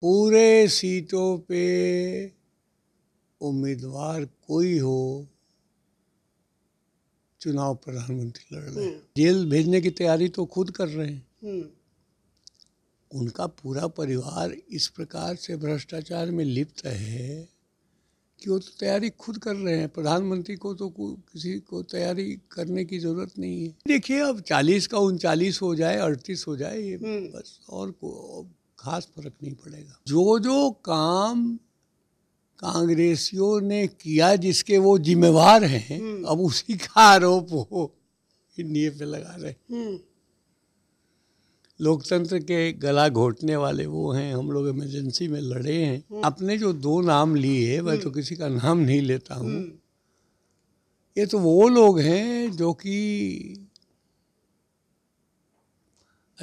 पूरे सीटों पे उम्मीदवार कोई हो चुनाव प्रधानमंत्री लड़ रहे हम्म। जेल भेजने की तैयारी तो खुद कर रहे हैं हम्म। उनका पूरा परिवार इस प्रकार से भ्रष्टाचार में लिप्त है कि वो तो तैयारी खुद कर रहे हैं प्रधानमंत्री को तो किसी को तैयारी करने की ज़रूरत नहीं है देखिए अब चालीस का उनचालीस हो जाए अड़तीस हो जाए ये हम्म। बस और को खास फर्क नहीं पड़ेगा जो जो काम कांग्रेसियों ने किया जिसके वो जिम्मेवार हैं हम्म। अब उसी का आरोप हो इंडिया पे लगा रहे हम्म। लोकतंत्र के गला घोटने वाले वो हैं हम लोग इमरजेंसी में लड़े हैं हम्म। अपने जो दो नाम लिए मैं तो किसी का नाम नहीं लेता हूँ ये तो वो लोग हैं जो कि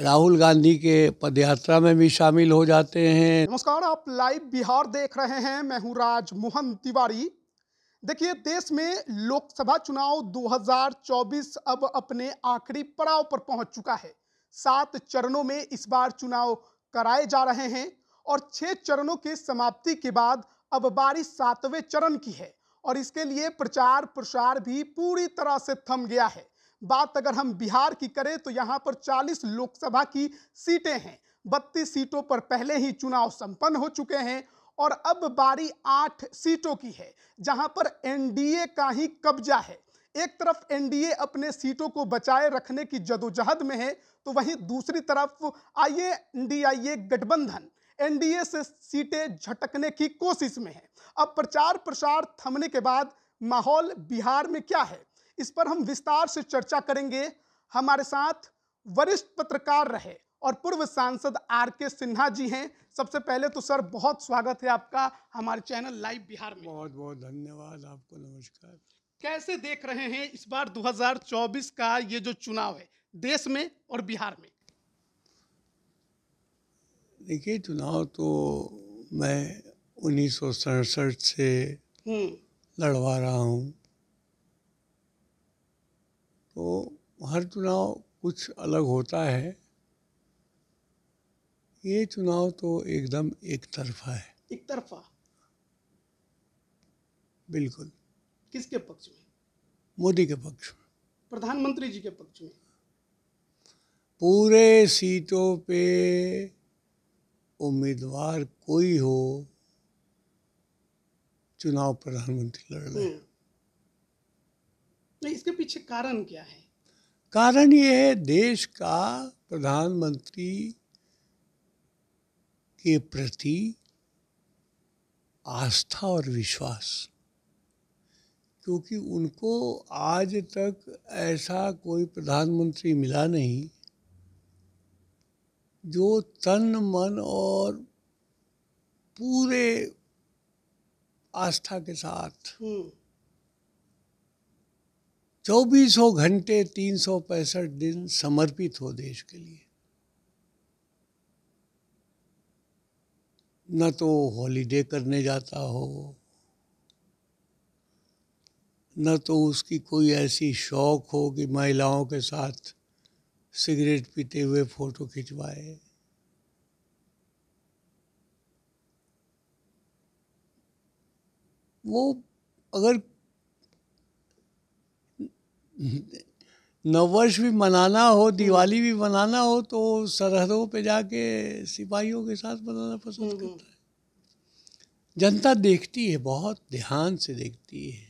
राहुल गांधी के पदयात्रा में भी शामिल हो जाते हैं नमस्कार आप लाइव बिहार देख रहे हैं मैं हूं राज मोहन तिवारी देखिए देश में लोकसभा चुनाव 2024 अब अपने आखिरी पड़ाव पर पहुंच चुका है सात चरणों में इस बार चुनाव कराए जा रहे हैं और छह चरणों के समाप्ति के बाद अब बारी सातवें चरण की है और इसके लिए प्रचार प्रसार भी पूरी तरह से थम गया है बात अगर हम बिहार की करें तो यहाँ पर 40 लोकसभा की सीटें हैं 32 सीटों पर पहले ही चुनाव संपन्न हो चुके हैं और अब बारी आठ सीटों की है जहाँ पर एनडीए का ही कब्जा है एक तरफ एनडीए अपने सीटों को बचाए रखने की जदोजहद में है तो वहीं दूसरी तरफ आइए एनडीआईए गठबंधन एनडीए से सीटें झटकने की कोशिश में है अब प्रचार प्रसार थमने के बाद माहौल बिहार में क्या है इस पर हम विस्तार से चर्चा करेंगे हमारे साथ वरिष्ठ पत्रकार रहे और पूर्व सांसद आर के सिन्हा जी हैं सबसे पहले तो सर बहुत स्वागत है आपका हमारे चैनल लाइव बिहार में बहुत बहुत धन्यवाद आपको नमस्कार कैसे देख रहे हैं इस बार 2024 का ये जो चुनाव है देश में और बिहार में देखिए चुनाव तो मैं उन्नीस से हम्म। लड़वा रहा हूँ तो हर चुनाव कुछ अलग होता है ये चुनाव तो एकदम एक तरफा है एक तरफा बिल्कुल किसके पक्ष में मोदी के पक्ष में प्रधानमंत्री जी के पक्ष में पूरे सीटों पे उम्मीदवार कोई हो चुनाव प्रधानमंत्री लड़ रहे हैं हम्म। तो इसके पीछे कारण क्या है कारण ये है देश का प्रधानमंत्री के प्रति आस्था और विश्वास क्योंकि उनको आज तक ऐसा कोई प्रधानमंत्री मिला नहीं जो तन मन और पूरे आस्था के साथ हम्म। चौबीसों घंटे तीन सौ पैंसठ दिन समर्पित हो देश के लिए न तो हॉलीडे करने जाता हो न तो उसकी कोई ऐसी शौक हो कि महिलाओं के साथ सिगरेट पीते हुए फोटो खिंचवाए वो अगर नववर्ष भी मनाना हो दिवाली भी मनाना हो तो सरहदों पे जाके सिपाहियों के साथ मनाना पसंद हम्म, हम्म। करता है जनता देखती है बहुत ध्यान से देखती है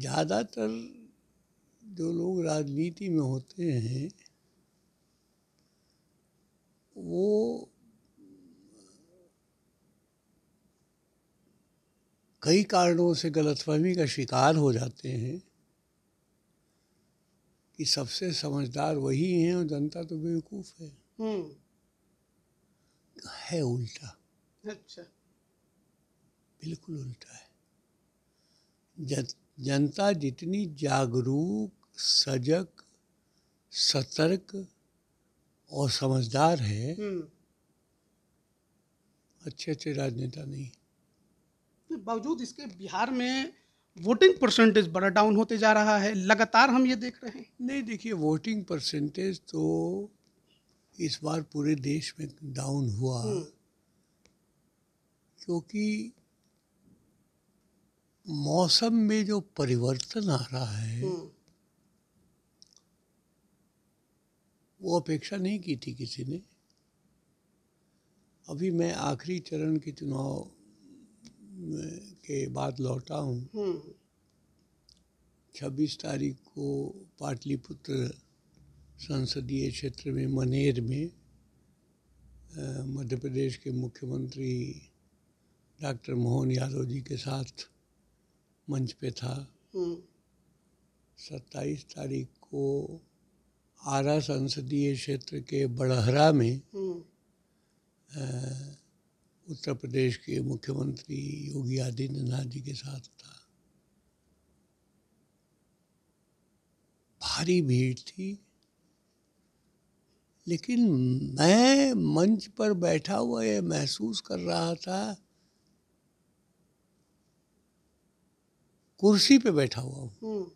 ज़्यादातर जो लोग राजनीति में होते हैं वो कई कारणों से गलतफहमी का शिकार हो जाते हैं कि सबसे समझदार वही हैं और जनता तो बेवकूफ़ है हम्म। है उल्टा अच्छा बिल्कुल उल्टा है जनता जितनी जागरूक सजग सतर्क और समझदार है हम्म। अच्छे अच्छे राजनेता नहीं बावजूद इसके बिहार में वोटिंग परसेंटेज बड़ा डाउन होते जा रहा है लगातार हम ये देख रहे हैं नहीं देखिए वोटिंग परसेंटेज तो इस बार पूरे देश में डाउन हुआ हम्म। क्योंकि मौसम में जो परिवर्तन आ रहा है हम्म। वो अपेक्षा नहीं की थी किसी ने अभी मैं आखिरी चरण के चुनाव के बाद लौटा हूँ हम्म। छब्बीस तारीख को पाटलिपुत्र संसदीय क्षेत्र में मनेर में मध्य प्रदेश के मुख्यमंत्री डॉक्टर मोहन यादव जी के साथ मंच पे था हम्म। सत्ताईस तारीख को आरा संसदीय क्षेत्र के बड़हरा में हम्म। उत्तर प्रदेश के मुख्यमंत्री योगी आदित्यनाथ जी के साथ था भारी भीड़ थी लेकिन मैं मंच पर बैठा हुआ यह महसूस कर रहा था कुर्सी पे बैठा हुआ हूँ हम्म।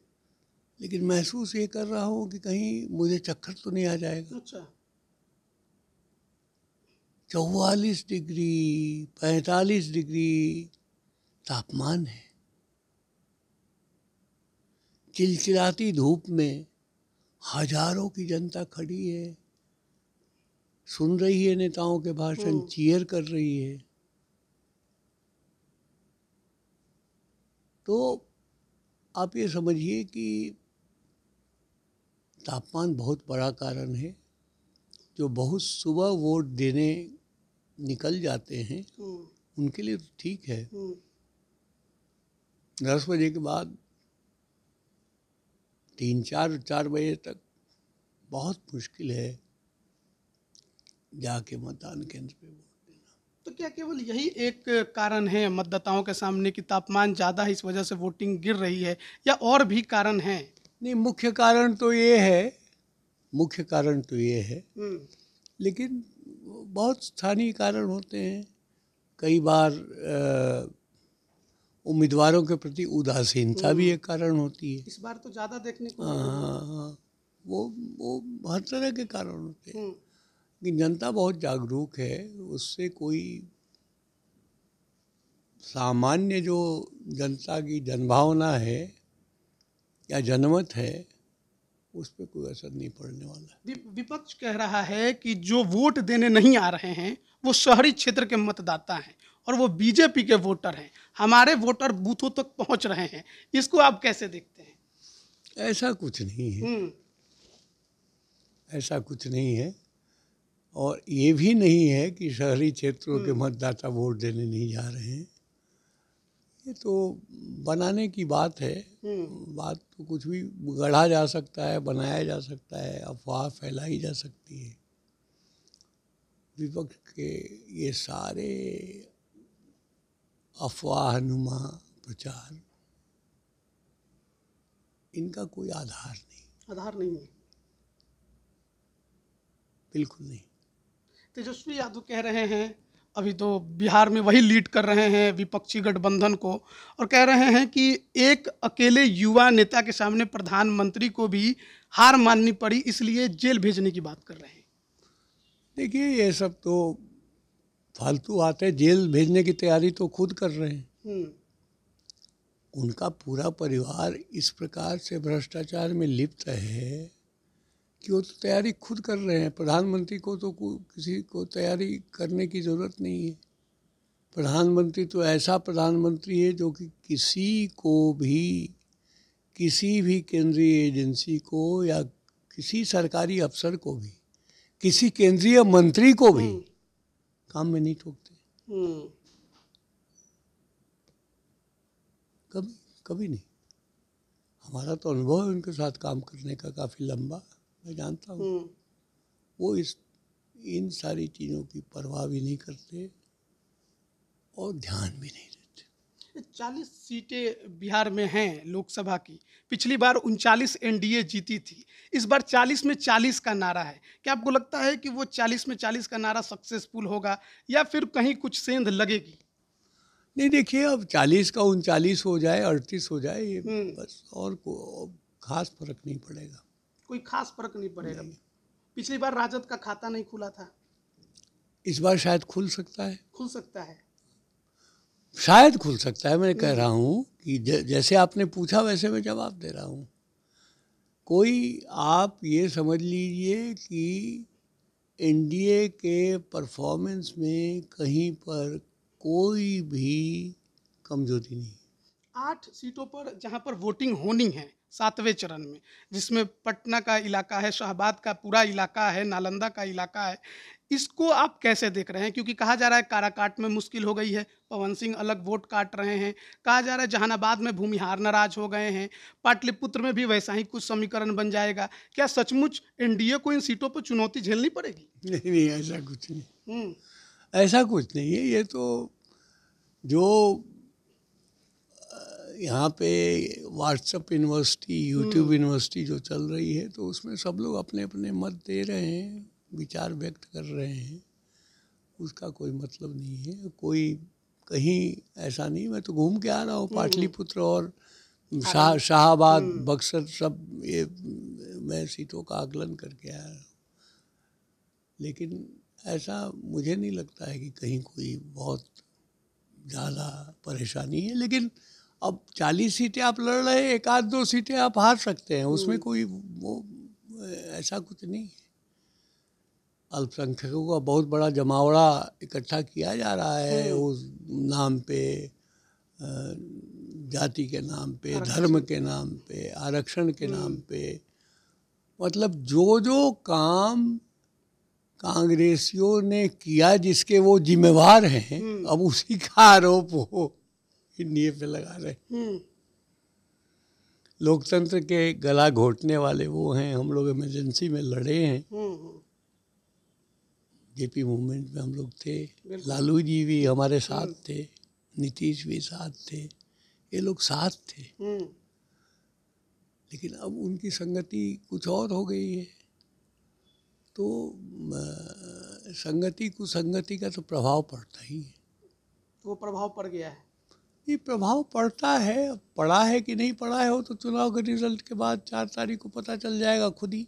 लेकिन महसूस ये कर रहा हूँ कि कहीं मुझे चक्कर तो नहीं आ जाएगा अच्छा चौवालीस डिग्री पैंतालीस डिग्री तापमान है चिलचिलाती धूप में हजारों की जनता खड़ी है सुन रही है नेताओं के भाषण चीयर हम्म। कर रही है तो आप ये समझिए कि तापमान बहुत बड़ा कारण है जो बहुत सुबह वोट देने निकल जाते हैं हम्म। उनके लिए तो ठीक है हम्म। दस बजे के बाद तीन चार चार बजे तक बहुत मुश्किल है जाके मतदान केंद्र पे वोट देना तो क्या केवल यही एक कारण है मतदाताओं के सामने कि तापमान ज़्यादा है इस वजह से वोटिंग गिर रही है या और भी कारण हैं नहीं मुख्य कारण तो ये है मुख्य कारण तो ये है हम्म। लेकिन बहुत स्थानीय कारण होते हैं कई बार उम्मीदवारों के प्रति उदासीनता भी हम्म। एक कारण होती है इस बार तो ज़्यादा देखने को हाँ, वो वो हर तरह के कारण होते हैं लेकिन हम्म। जनता बहुत जागरूक है उससे कोई सामान्य जो जनता की जनभावना है या जनमत है उस पर कोई असर नहीं पड़ने वाला विपक्ष कह रहा है कि जो वोट देने नहीं आ रहे हैं वो शहरी क्षेत्र के मतदाता हैं और वो बीजेपी के वोटर हैं हमारे वोटर बूथों तक पहुंच रहे हैं इसको आप कैसे देखते हैं ऐसा कुछ नहीं है हम्म। ऐसा कुछ नहीं है और ये भी नहीं है कि शहरी क्षेत्रों के हम्म। मतदाता वोट देने नहीं जा रहे हैं ये तो बनाने की बात है हम्म। बात तो कुछ भी गढ़ा जा सकता है बनाया जा सकता है अफवाह फैलाई जा सकती है विपक्ष के ये सारे अफवाहनुमा प्रचार इनका कोई आधार नहीं आधार नहीं है बिल्कुल नहीं तेजस्वी यादव कह रहे हैं अभी तो बिहार में वही लीड कर रहे हैं विपक्षी गठबंधन को और कह रहे हैं कि एक अकेले युवा नेता के सामने प्रधानमंत्री को भी हार माननी पड़ी इसलिए जेल भेजने की बात कर रहे हैं देखिए ये सब तो फालतू आते हैं जेल भेजने की तैयारी तो खुद कर रहे हैं हम्म। उनका पूरा परिवार इस प्रकार से भ्रष्टाचार में लिप्त है कि वो तो तैयारी खुद कर रहे हैं प्रधानमंत्री को तो किसी को तैयारी करने की ज़रूरत नहीं है प्रधानमंत्री तो ऐसा प्रधानमंत्री है जो कि किसी को भी किसी भी केंद्रीय एजेंसी को या किसी सरकारी अफसर को भी किसी केंद्रीय मंत्री को भी हम्म। काम में नहीं ठोकते हम्म। कभी कभी नहीं हमारा तो अनुभव है उनके साथ काम करने का काफ़ी लंबा मैं जानता हूँ हम्म। वो इस इन सारी चीज़ों की परवाह भी नहीं करते और ध्यान भी नहीं देते चालीस सीटें बिहार में हैं लोकसभा की पिछली बार उनचालीस एनडीए जीती थी इस बार चालीस में चालीस का नारा है क्या आपको लगता है कि वो चालीस में चालीस का नारा सक्सेसफुल होगा या फिर कहीं कुछ सेंध लगेगी नहीं देखिए अब चालीस का उनचालीस हो जाए अड़तीस हो जाए ये हम्म। बस और को खास फर्क नहीं पड़ेगा कोई खास फर्क नहीं पड़ेगा पिछली बार राजद का खाता नहीं खुला था इस बार शायद खुल सकता है खुल सकता है शायद खुल सकता है मैं कह रहा हूँ कि जैसे आपने पूछा वैसे मैं जवाब दे रहा हूँ कोई आप ये समझ लीजिए कि एनडीए के परफॉर्मेंस में कहीं पर कोई भी कमजोरी नहीं आठ सीटों पर जहाँ पर वोटिंग होनी है सातवें चरण में जिसमें पटना का इलाका है शाहबाद का पूरा इलाका है नालंदा का इलाका है इसको आप कैसे देख रहे हैं क्योंकि कहा जा रहा है काराकाट में मुश्किल हो गई है पवन सिंह अलग वोट काट रहे हैं कहा जा रहा है जहानाबाद में भूमिहार नाराज हो गए हैं पाटलिपुत्र में भी वैसा ही कुछ समीकरण बन जाएगा क्या सचमुच एन को इन सीटों पर चुनौती झेलनी पड़ेगी नहीं नहीं ऐसा कुछ नहीं हम्म। ऐसा कुछ नहीं है ये तो जो यहाँ पे व्हाट्सअप यूनिवर्सिटी यूट्यूब यूनिवर्सिटी जो चल रही है तो उसमें सब लोग अपने अपने मत दे रहे हैं विचार व्यक्त कर रहे हैं उसका कोई मतलब नहीं है कोई कहीं ऐसा नहीं मैं तो घूम के आ रहा हूँ हम्म। पाटलिपुत्र और शाह शाहबाद हम्म। बक्सर सब ये मैं सीटों का आकलन करके आया हूँ लेकिन ऐसा मुझे नहीं लगता है कि कहीं कोई बहुत ज़्यादा परेशानी है लेकिन अब चालीस सीटें आप लड़ रहे एक आध दो सीटें आप हार सकते हैं उसमें हम्म। कोई वो ऐसा कुछ नहीं है अल्पसंख्यकों का बहुत बड़ा जमावड़ा इकट्ठा किया जा रहा है हम्म। उस नाम पे जाति के नाम पे धर्म के नाम पे आरक्षण के हम्म। नाम पे मतलब जो जो काम कांग्रेसियों ने किया जिसके वो जिम्मेवार हैं अब उसी का आरोप हो की पे लगा रहे हम्म। लोकतंत्र के गला घोटने वाले वो हैं हम लोग इमरजेंसी में लड़े हैं हम्म। जेपी मूवमेंट में हम लोग थे लालू जी भी हमारे साथ हम्म। थे नीतीश भी साथ थे ये लोग साथ थे लेकिन अब उनकी संगति कुछ और हो गई है तो संगति कुसंगति का तो प्रभाव पड़ता ही है वो प्रभाव पड़ गया है ये प्रभाव पड़ता है पड़ा है कि नहीं पड़ा है वो तो चुनाव के रिजल्ट के बाद चार तारीख को पता चल जाएगा खुद ही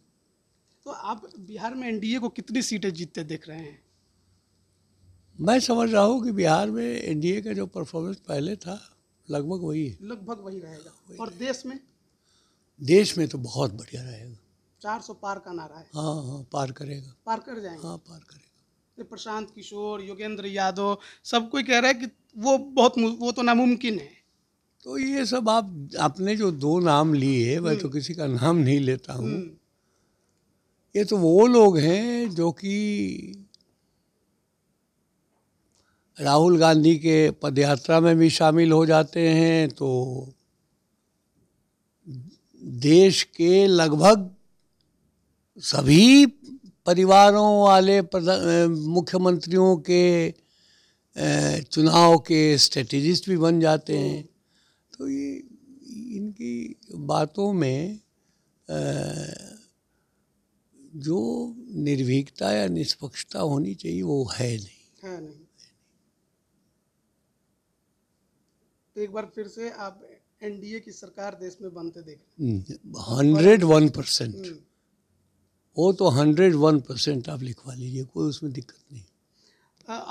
तो आप बिहार में एनडीए को कितनी सीटें जीतते देख रहे हैं मैं समझ रहा हूँ कि बिहार में एनडीए का जो परफॉर्मेंस पहले था लगभग वही है लगभग वही रहेगा और देश में देश में तो बहुत बढ़िया रहेगा चार सौ पार का नारा है हाँ हाँ पार करेगा पार कर जाएगा हाँ पार करेगा प्रशांत किशोर योगेंद्र यादव सब कोई कह रहा है कि वो बहुत वो तो नामुमकिन है तो ये सब आप आपने जो दो नाम लिए मैं हम्म। तो किसी का नाम नहीं लेता हूँ हम्म। ये तो वो लोग हैं जो कि राहुल गांधी के पदयात्रा में भी शामिल हो जाते हैं तो देश के लगभग सभी परिवारों वाले मुख्यमंत्रियों के चुनाव के स्ट्रेटेजिस्ट भी बन जाते हैं तो ये इनकी बातों में जो निर्भीकता या निष्पक्षता होनी चाहिए वो है नहीं है नहीं तो एक बार फिर से आप एनडीए की सरकार देश में बनते देख हंड्रेड वन परसेंट वो तो हंड्रेड वन परसेंट आप लिखवा लीजिए कोई उसमें दिक्कत नहीं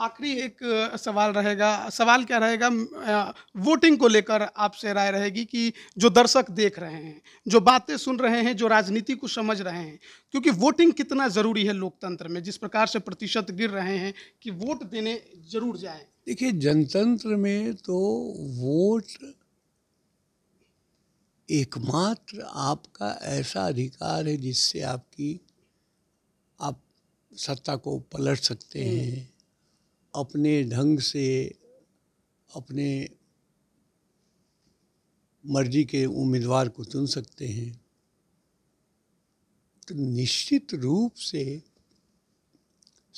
आखिरी एक सवाल रहेगा सवाल क्या रहेगा वोटिंग को लेकर आपसे राय रहेगी कि जो दर्शक देख रहे हैं जो बातें सुन रहे हैं जो राजनीति को समझ रहे हैं क्योंकि वोटिंग कितना ज़रूरी है लोकतंत्र में जिस प्रकार से प्रतिशत गिर रहे हैं कि वोट देने जरूर जाए देखिए जनतंत्र में तो वोट एकमात्र आपका ऐसा अधिकार है जिससे आपकी सत्ता को पलट सकते हम्म। हैं अपने ढंग से अपने मर्जी के उम्मीदवार को चुन सकते हैं तो निश्चित रूप से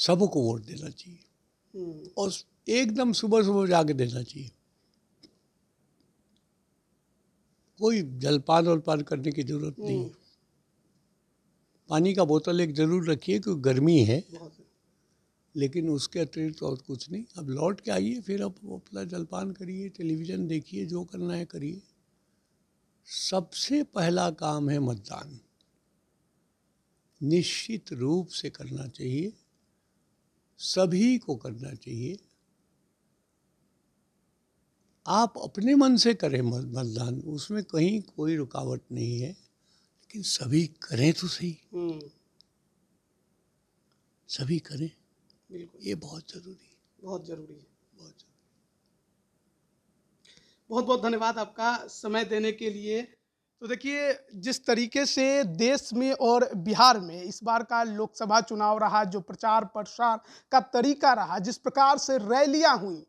सबको वोट देना चाहिए हम्म। और एकदम सुबह सुबह जाके देना चाहिए कोई जलपान वलपान करने की जरूरत हम्म। नहीं है पानी का बोतल एक ज़रूर रखिए क्योंकि गर्मी है लेकिन उसके अतिरिक्त तो और कुछ नहीं अब लौट के आइए फिर आप अपना जलपान करिए टेलीविज़न देखिए जो करना है करिए सबसे पहला काम है मतदान निश्चित रूप से करना चाहिए सभी को करना चाहिए आप अपने मन से करें मतदान उसमें कहीं कोई रुकावट नहीं है लेकिन सभी करें तो सही हम्म। सभी करें बिल्कुल ये बहुत जरूरी है बहुत जरूरी है बहुत जरूरी बहुत बहुत धन्यवाद आपका समय देने के लिए तो देखिए जिस तरीके से देश में और बिहार में इस बार का लोकसभा चुनाव रहा जो प्रचार प्रसार का तरीका रहा जिस प्रकार से रैलियां हुई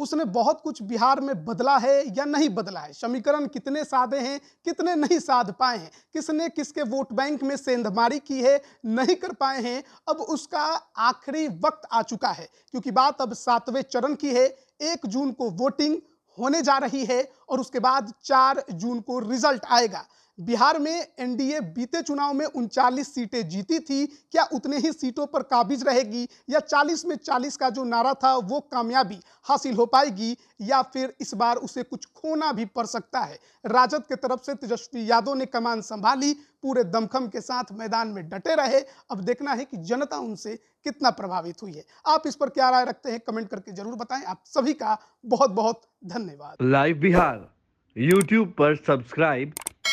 उसने बहुत कुछ बिहार में बदला है या नहीं बदला है समीकरण कितने साधे हैं कितने नहीं साध पाए हैं किसने किसके वोट बैंक में सेंधमारी की है नहीं कर पाए हैं अब उसका आखिरी वक्त आ चुका है क्योंकि बात अब सातवें चरण की है एक जून को वोटिंग होने जा रही है और उसके बाद चार जून को रिजल्ट आएगा बिहार में एनडीए बीते चुनाव में उनचालीस सीटें जीती थी क्या उतने ही सीटों पर काबिज रहेगी या 40 में 40 का जो नारा था वो कामयाबी हासिल हो पाएगी या फिर इस बार उसे कुछ खोना भी पड़ सकता है राजद के तरफ से तेजस्वी यादव ने कमान संभाली पूरे दमखम के साथ मैदान में डटे रहे अब देखना है कि जनता उनसे कितना प्रभावित हुई है आप इस पर क्या राय रखते हैं कमेंट करके जरूर बताएं आप सभी का बहुत बहुत धन्यवाद लाइव बिहार यूट्यूब पर सब्सक्राइब